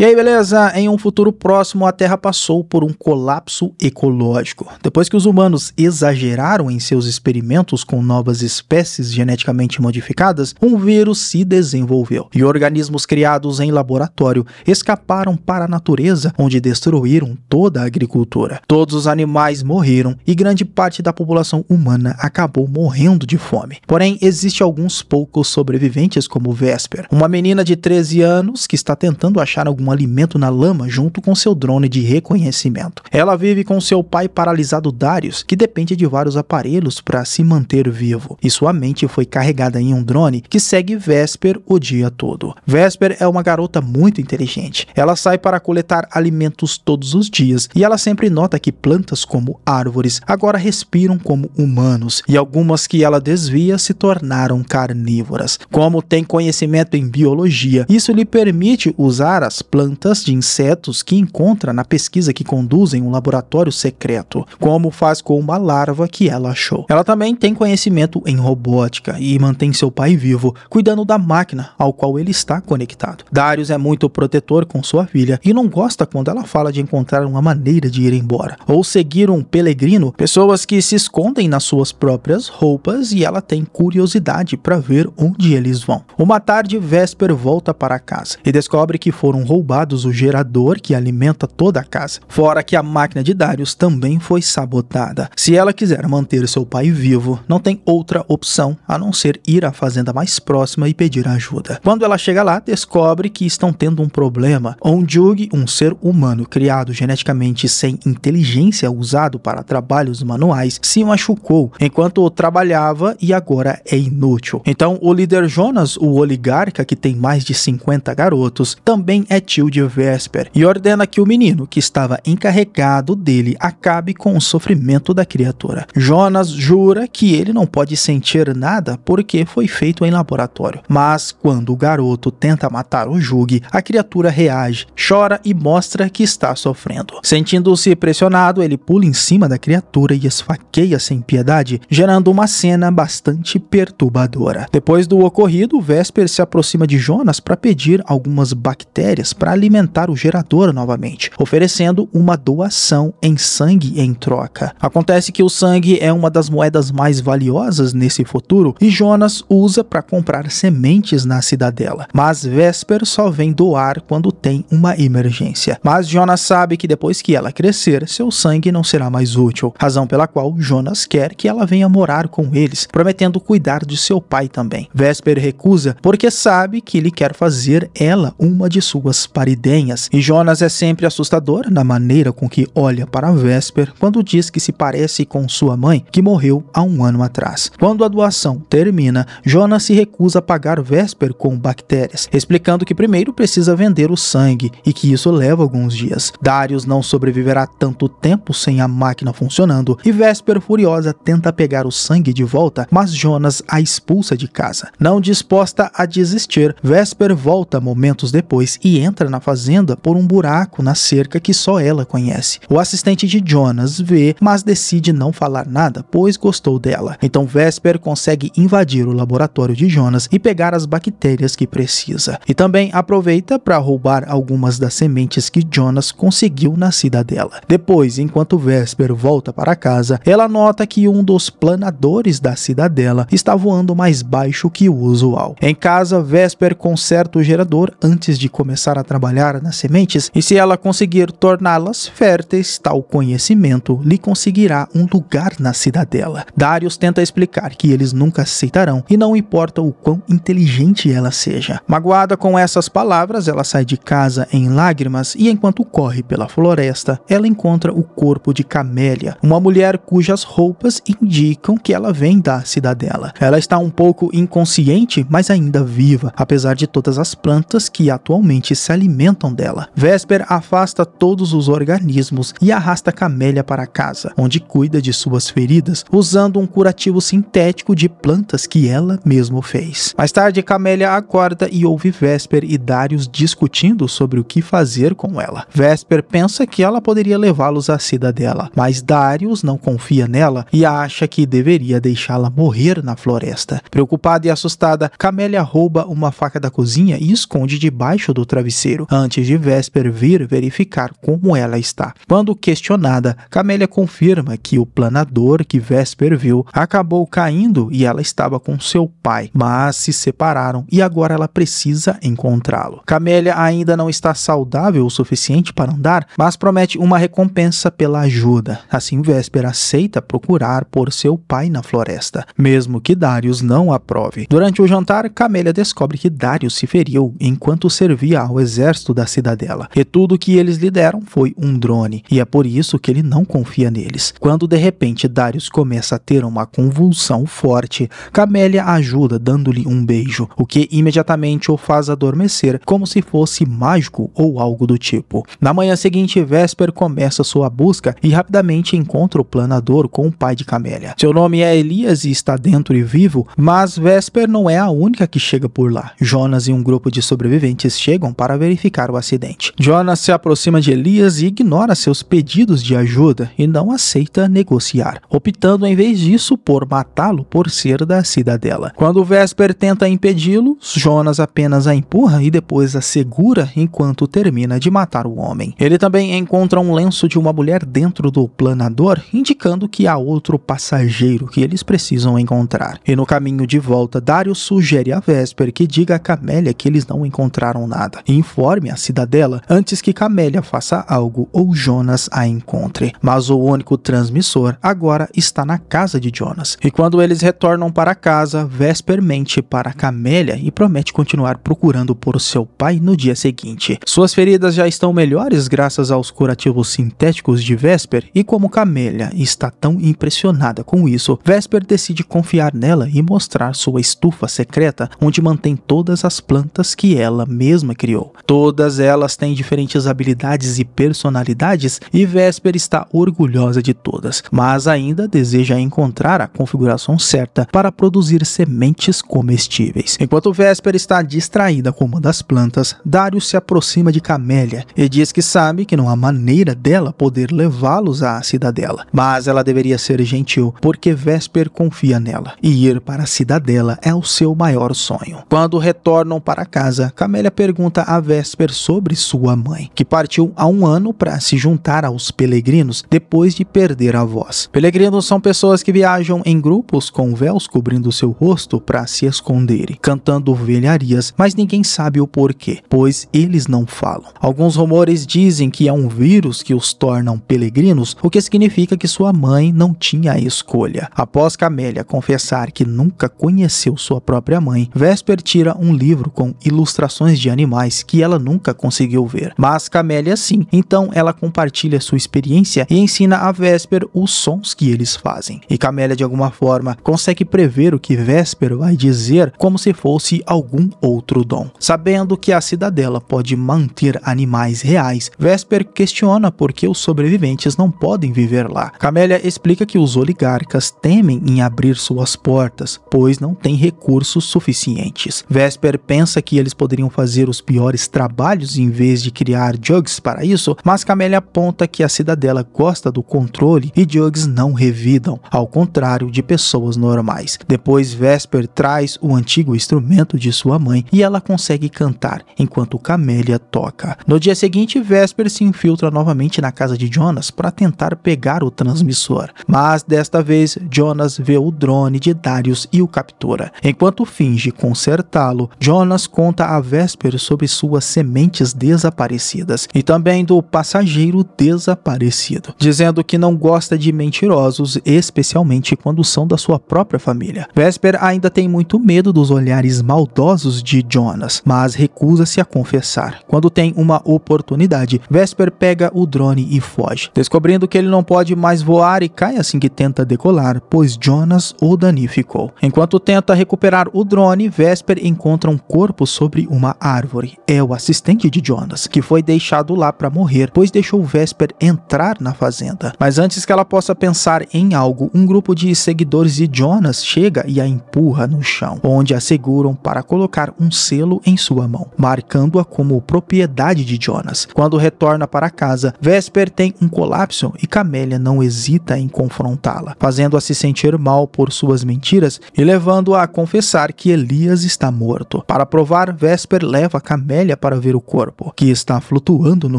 E aí, beleza? Em um futuro próximo, a Terra passou por um colapso ecológico. Depois que os humanos exageraram em seus experimentos com novas espécies geneticamente modificadas, um vírus se desenvolveu. E organismos criados em laboratório escaparam para a natureza, onde destruíram toda a agricultura. Todos os animais morreram e grande parte da população humana acabou morrendo de fome. Porém, existe alguns poucos sobreviventes, como Vesper, uma menina de 13 anos que está tentando achar algum um alimento na lama junto com seu drone de reconhecimento. Ela vive com seu pai paralisado Darius, que depende de vários aparelhos para se manter vivo, e sua mente foi carregada em um drone que segue Vesper o dia todo. Vesper é uma garota muito inteligente. Ela sai para coletar alimentos todos os dias e ela sempre nota que plantas como árvores agora respiram como humanos e algumas que ela desvia se tornaram carnívoras. Como tem conhecimento em biologia, isso lhe permite usar as plantas plantas de insetos que encontra na pesquisa que conduzem um laboratório secreto, como faz com uma larva que ela achou. Ela também tem conhecimento em robótica e mantém seu pai vivo, cuidando da máquina ao qual ele está conectado. Darius é muito protetor com sua filha e não gosta quando ela fala de encontrar uma maneira de ir embora ou seguir um peregrino, pessoas que se escondem nas suas próprias roupas e ela tem curiosidade para ver onde eles vão. Uma tarde, Vesper volta para casa e descobre que foram roubados o gerador que alimenta toda a casa, fora que a máquina de Darius também foi sabotada. Se ela quiser manter seu pai vivo, não tem outra opção a não ser ir à fazenda mais próxima e pedir ajuda. Quando ela chega lá, descobre que estão tendo um problema. Onjug, um ser humano criado geneticamente sem inteligência usado para trabalhos manuais, se machucou enquanto trabalhava e agora é inútil. Então, o líder Jonas, o oligarca que tem mais de 50 garotos, também é partiu de Vesper e ordena que o menino que estava encarregado dele acabe com o sofrimento da criatura. Jonas jura que ele não pode sentir nada porque foi feito em laboratório. Mas quando o garoto tenta matar o Jug, a criatura reage, chora e mostra que está sofrendo. Sentindo-se pressionado, ele pula em cima da criatura e esfaqueia sem piedade, gerando uma cena bastante perturbadora. Depois do ocorrido, Vesper se aproxima de Jonas para pedir algumas bactérias para para alimentar o gerador novamente, oferecendo uma doação em sangue em troca. Acontece que o sangue é uma das moedas mais valiosas nesse futuro e Jonas usa para comprar sementes na cidadela, mas Vesper só vem doar quando tem uma emergência. Mas Jonas sabe que depois que ela crescer, seu sangue não será mais útil, razão pela qual Jonas quer que ela venha morar com eles, prometendo cuidar de seu pai também. Vesper recusa porque sabe que ele quer fazer ela uma de suas paridenhas, e Jonas é sempre assustador na maneira com que olha para Vesper quando diz que se parece com sua mãe, que morreu há um ano atrás. Quando a doação termina, Jonas se recusa a pagar Vesper com bactérias, explicando que primeiro precisa vender o sangue e que isso leva alguns dias. Darius não sobreviverá tanto tempo sem a máquina funcionando e Vesper furiosa tenta pegar o sangue de volta, mas Jonas a expulsa de casa. Não disposta a desistir, Vesper volta momentos depois e entra entra na fazenda por um buraco na cerca que só ela conhece. O assistente de Jonas vê, mas decide não falar nada, pois gostou dela. Então Vesper consegue invadir o laboratório de Jonas e pegar as bactérias que precisa. E também aproveita para roubar algumas das sementes que Jonas conseguiu na cidadela. Depois, enquanto Vesper volta para casa, ela nota que um dos planadores da cidadela está voando mais baixo que o usual. Em casa, Vesper conserta o gerador antes de começar a trabalhar nas sementes, e se ela conseguir torná-las férteis, tal conhecimento lhe conseguirá um lugar na cidadela. Darius tenta explicar que eles nunca aceitarão, e não importa o quão inteligente ela seja. Magoada com essas palavras, ela sai de casa em lágrimas e, enquanto corre pela floresta, ela encontra o corpo de Camélia, uma mulher cujas roupas indicam que ela vem da cidadela. Ela está um pouco inconsciente, mas ainda viva, apesar de todas as plantas que atualmente se alimentam dela. Vesper afasta todos os organismos e arrasta Camélia para casa, onde cuida de suas feridas usando um curativo sintético de plantas que ela mesma fez. Mais tarde, Camélia acorda e ouve Vesper e Darius discutindo sobre o que fazer com ela. Vesper pensa que ela poderia levá-los à cidadela, mas Darius não confia nela e acha que deveria deixá-la morrer na floresta. Preocupada e assustada, Camélia rouba uma faca da cozinha e esconde debaixo do travesseiro antes de Vesper vir verificar como ela está. Quando questionada, Camélia confirma que o planador que Vesper viu acabou caindo e ela estava com seu pai, mas se separaram e agora ela precisa encontrá-lo. Camélia ainda não está saudável o suficiente para andar, mas promete uma recompensa pela ajuda. Assim, Vesper aceita procurar por seu pai na floresta, mesmo que Darius não aprove. Durante o jantar, Camélia descobre que Darius se feriu enquanto servia ao exército exército da cidadela, e tudo que eles lhe deram foi um drone, e é por isso que ele não confia neles. Quando de repente Darius começa a ter uma convulsão forte, Camélia ajuda dando-lhe um beijo, o que imediatamente o faz adormecer, como se fosse mágico ou algo do tipo. Na manhã seguinte, Vesper começa sua busca e rapidamente encontra o planador com o pai de Camélia. Seu nome é Elias e está dentro e vivo, mas Vesper não é a única que chega por lá. Jonas e um grupo de sobreviventes chegam para ver verificar o acidente. Jonas se aproxima de Elias e ignora seus pedidos de ajuda e não aceita negociar, optando em vez disso por matá-lo por ser da cidadela. Quando Vesper tenta impedi-lo, Jonas apenas a empurra e depois a segura enquanto termina de matar o homem. Ele também encontra um lenço de uma mulher dentro do planador, indicando que há outro passageiro que eles precisam encontrar. E no caminho de volta, Dario sugere a Vesper que diga a Camélia que eles não encontraram nada transforme a cidadela antes que Camélia faça algo ou Jonas a encontre. Mas o único transmissor agora está na casa de Jonas. E quando eles retornam para casa, Vesper mente para Camélia e promete continuar procurando por seu pai no dia seguinte. Suas feridas já estão melhores graças aos curativos sintéticos de Vesper e como Camélia está tão impressionada com isso, Vesper decide confiar nela e mostrar sua estufa secreta onde mantém todas as plantas que ela mesma criou. Todas elas têm diferentes habilidades e personalidades e Vesper está orgulhosa de todas, mas ainda deseja encontrar a configuração certa para produzir sementes comestíveis. Enquanto Vesper está distraída com uma das plantas, Darius se aproxima de Camélia e diz que sabe que não há maneira dela poder levá-los à cidadela, mas ela deveria ser gentil porque Vesper confia nela e ir para a cidadela é o seu maior sonho. Quando retornam para casa, Camélia pergunta a Vesper Vesper sobre sua mãe, que partiu há um ano para se juntar aos peregrinos depois de perder a voz. Peregrinos são pessoas que viajam em grupos com véus cobrindo seu rosto para se esconderem, cantando velharias, mas ninguém sabe o porquê, pois eles não falam. Alguns rumores dizem que é um vírus que os tornam peregrinos, o que significa que sua mãe não tinha escolha. Após Camélia confessar que nunca conheceu sua própria mãe, Vesper tira um livro com ilustrações de animais que ela ela nunca conseguiu ver, mas Camélia sim. Então ela compartilha sua experiência e ensina a Vesper os sons que eles fazem. E Camélia de alguma forma consegue prever o que Vesper vai dizer como se fosse algum outro dom. Sabendo que a cidadela pode manter animais reais, Vesper questiona por que os sobreviventes não podem viver lá. Camélia explica que os oligarcas temem em abrir suas portas, pois não têm recursos suficientes. Vesper pensa que eles poderiam fazer os piores trabalhos em vez de criar Jugs para isso, mas Camélia aponta que a cidadela gosta do controle e Jugs não revidam, ao contrário de pessoas normais. Depois Vesper traz o antigo instrumento de sua mãe e ela consegue cantar, enquanto Camélia toca. No dia seguinte, Vesper se infiltra novamente na casa de Jonas para tentar pegar o transmissor, mas desta vez Jonas vê o drone de Darius e o captura. Enquanto finge consertá-lo, Jonas conta a Vesper sobre suas sementes desaparecidas e também do passageiro desaparecido, dizendo que não gosta de mentirosos, especialmente quando são da sua própria família. Vesper ainda tem muito medo dos olhares maldosos de Jonas, mas recusa-se a confessar. Quando tem uma oportunidade, Vesper pega o drone e foge, descobrindo que ele não pode mais voar e cai assim que tenta decolar, pois Jonas o danificou. Enquanto tenta recuperar o drone, Vesper encontra um corpo sobre uma árvore. É o assistente de Jonas, que foi deixado lá para morrer, pois deixou Vesper entrar na fazenda. Mas antes que ela possa pensar em algo, um grupo de seguidores de Jonas chega e a empurra no chão, onde a seguram para colocar um selo em sua mão, marcando-a como propriedade de Jonas. Quando retorna para casa, Vesper tem um colapso e Camélia não hesita em confrontá-la, fazendo-a se sentir mal por suas mentiras e levando-a a confessar que Elias está morto. Para provar, Vesper leva Camélia para ver o corpo, que está flutuando no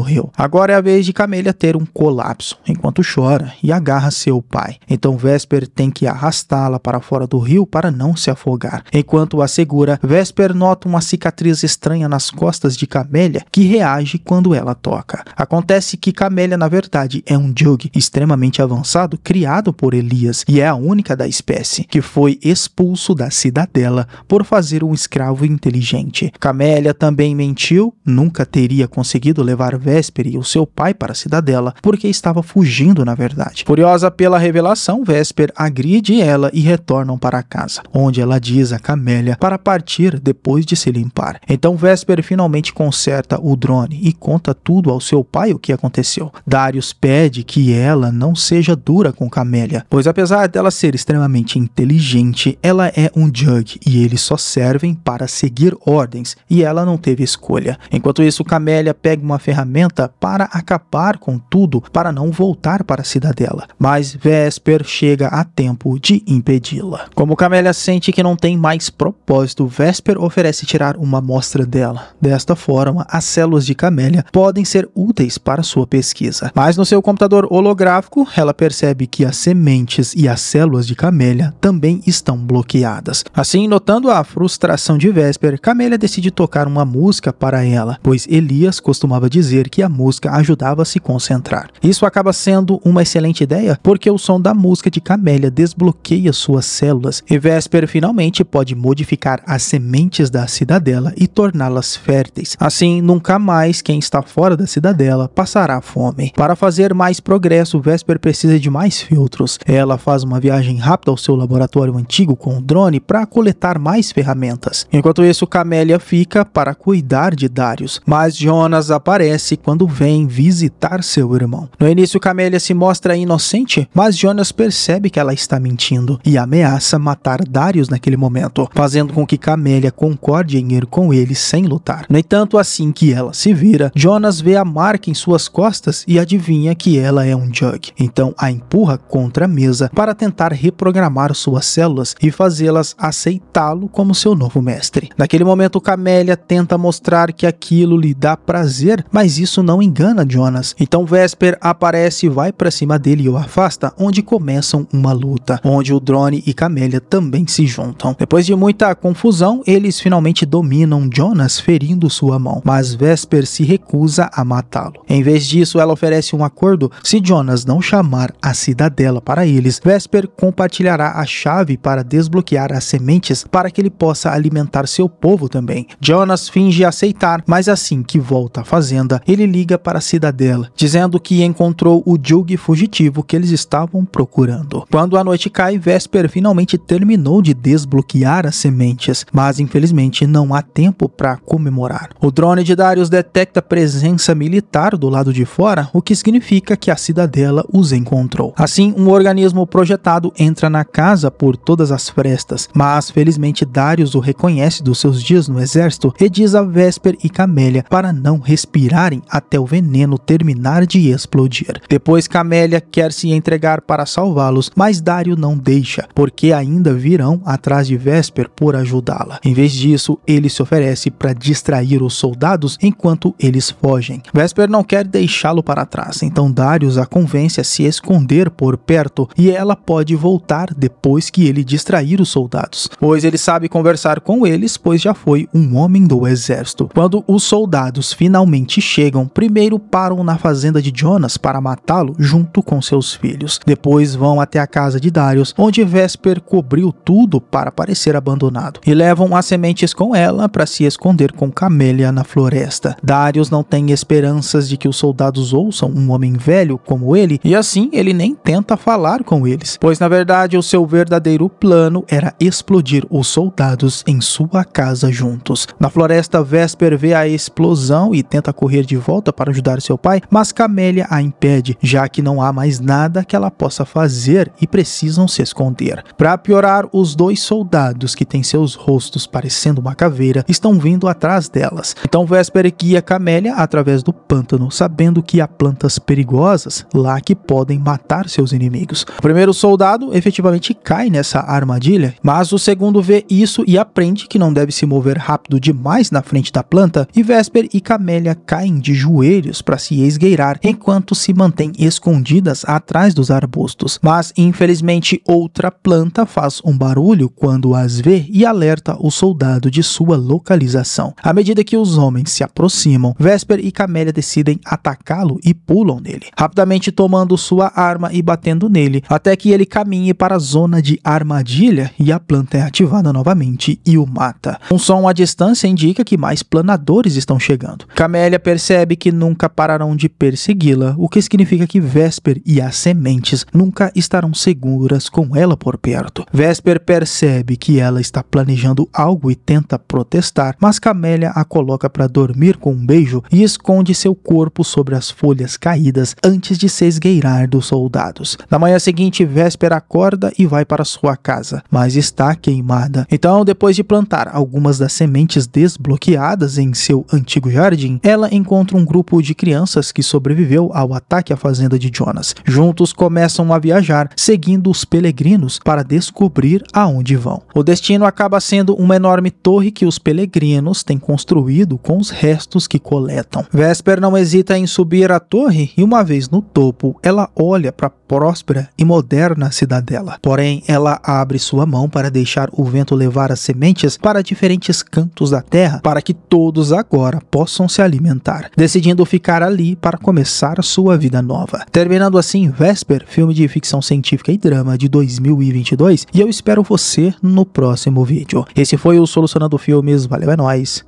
rio. Agora é a vez de Camélia ter um colapso, enquanto chora e agarra seu pai. Então Vesper tem que arrastá-la para fora do rio para não se afogar. Enquanto a segura, Vesper nota uma cicatriz estranha nas costas de Camélia, que reage quando ela toca. Acontece que Camélia, na verdade, é um Jug extremamente avançado criado por Elias e é a única da espécie, que foi expulso da cidadela por fazer um escravo inteligente. Camélia também mentiu tio nunca teria conseguido levar Vesper e o seu pai para a cidadela, porque estava fugindo na verdade. Furiosa pela revelação, Vesper agride ela e retornam para casa, onde ela diz a Camélia para partir depois de se limpar. Então Vesper finalmente conserta o drone e conta tudo ao seu pai o que aconteceu. Darius pede que ela não seja dura com Camélia, pois apesar dela ser extremamente inteligente, ela é um Jug e eles só servem para seguir ordens e ela não teve escolha escolha. Enquanto isso, Camélia pega uma ferramenta para acabar com tudo para não voltar para a cidadela, mas Vesper chega a tempo de impedi-la. Como Camélia sente que não tem mais propósito, Vesper oferece tirar uma amostra dela. Desta forma, as células de Camélia podem ser úteis para sua pesquisa. Mas no seu computador holográfico, ela percebe que as sementes e as células de Camélia também estão bloqueadas. Assim, notando a frustração de Vesper, Camélia decide tocar uma música para para ela, pois Elias costumava dizer que a música ajudava a se concentrar. Isso acaba sendo uma excelente ideia, porque o som da música de camélia desbloqueia suas células e Vesper finalmente pode modificar as sementes da cidadela e torná-las férteis. Assim, nunca mais quem está fora da cidadela passará fome. Para fazer mais progresso, Vesper precisa de mais filtros. Ela faz uma viagem rápida ao seu laboratório antigo com o drone para coletar mais ferramentas. Enquanto isso, Camélia fica para cuidar de Darius, mas Jonas aparece quando vem visitar seu irmão. No início, Camélia se mostra inocente, mas Jonas percebe que ela está mentindo e ameaça matar Darius naquele momento, fazendo com que Camélia concorde em ir com ele sem lutar. No entanto, assim que ela se vira, Jonas vê a marca em suas costas e adivinha que ela é um Jug. Então a empurra contra a mesa para tentar reprogramar suas células e fazê-las aceitá-lo como seu novo mestre. Naquele momento, Camélia tenta mostrar que aquilo lhe dá prazer, mas isso não engana Jonas. Então Vesper aparece, vai para cima dele e o afasta, onde começam uma luta, onde o drone e Camélia também se juntam. Depois de muita confusão, eles finalmente dominam Jonas, ferindo sua mão, mas Vesper se recusa a matá-lo. Em vez disso, ela oferece um acordo: se Jonas não chamar a cidadela para eles, Vesper compartilhará a chave para desbloquear as sementes para que ele possa alimentar seu povo também. Jonas finge aceitar militar, mas assim que volta à fazenda, ele liga para a cidadela, dizendo que encontrou o Jogue fugitivo que eles estavam procurando. Quando a noite cai, Vesper finalmente terminou de desbloquear as sementes, mas infelizmente não há tempo para comemorar. O drone de Darius detecta presença militar do lado de fora, o que significa que a cidadela os encontrou. Assim, um organismo projetado entra na casa por todas as frestas, mas felizmente Darius o reconhece dos seus dias no exército e diz a Vesper e Camélia para não respirarem até o veneno terminar de explodir. Depois Camélia quer se entregar para salvá-los, mas Dario não deixa, porque ainda virão atrás de Vesper por ajudá-la. Em vez disso, ele se oferece para distrair os soldados enquanto eles fogem. Vesper não quer deixá-lo para trás, então Darius a convence a se esconder por perto e ela pode voltar depois que ele distrair os soldados, pois ele sabe conversar com eles, pois já foi um homem do exército. Quando os soldados finalmente chegam, primeiro param na fazenda de Jonas para matá-lo junto com seus filhos. Depois vão até a casa de Darius, onde Vesper cobriu tudo para parecer abandonado, e levam as sementes com ela para se esconder com Camélia na floresta. Darius não tem esperanças de que os soldados ouçam um homem velho como ele, e assim ele nem tenta falar com eles, pois na verdade o seu verdadeiro plano era explodir os soldados em sua casa juntos. Na floresta, Vesper Jasper vê a explosão e tenta correr de volta para ajudar seu pai, mas Camélia a impede, já que não há mais nada que ela possa fazer e precisam se esconder. Para piorar, os dois soldados que têm seus rostos parecendo uma caveira estão vindo atrás delas. Então Vesper guia Camélia através do pântano, sabendo que há plantas perigosas lá que podem matar seus inimigos. O primeiro soldado efetivamente cai nessa armadilha, mas o segundo vê isso e aprende que não deve se mover rápido demais na frente da planta e Vesper e Camélia caem de joelhos para se esgueirar enquanto se mantêm escondidas atrás dos arbustos. Mas infelizmente outra planta faz um barulho quando as vê e alerta o soldado de sua localização. À medida que os homens se aproximam, Vesper e Camélia decidem atacá-lo e pulam nele, rapidamente tomando sua arma e batendo nele, até que ele caminhe para a zona de armadilha e a planta é ativada novamente e o mata. Um som à distância indica que mais plantas planadores estão chegando. Camélia percebe que nunca pararão de persegui-la, o que significa que Vesper e as sementes nunca estarão seguras com ela por perto. Vesper percebe que ela está planejando algo e tenta protestar, mas Camélia a coloca para dormir com um beijo e esconde seu corpo sobre as folhas caídas antes de se esgueirar dos soldados. Na manhã seguinte, Vesper acorda e vai para sua casa, mas está queimada. Então, depois de plantar algumas das sementes desbloqueadas, plantas em seu antigo jardim, ela encontra um grupo de crianças que sobreviveu ao ataque à fazenda de Jonas. Juntos começam a viajar, seguindo os peregrinos para descobrir aonde vão. O destino acaba sendo uma enorme torre que os peregrinos têm construído com os restos que coletam. Vesper não hesita em subir a torre e, uma vez no topo, ela olha para a próspera e moderna cidadela. Porém, ela abre sua mão para deixar o vento levar as sementes para diferentes cantos da terra para que todos todos agora possam se alimentar, decidindo ficar ali para começar sua vida nova. Terminando assim, Vesper, filme de ficção científica e drama de 2022, e eu espero você no próximo vídeo. Esse foi o Solucionando Filmes, valeu, é nóis!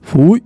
Fui!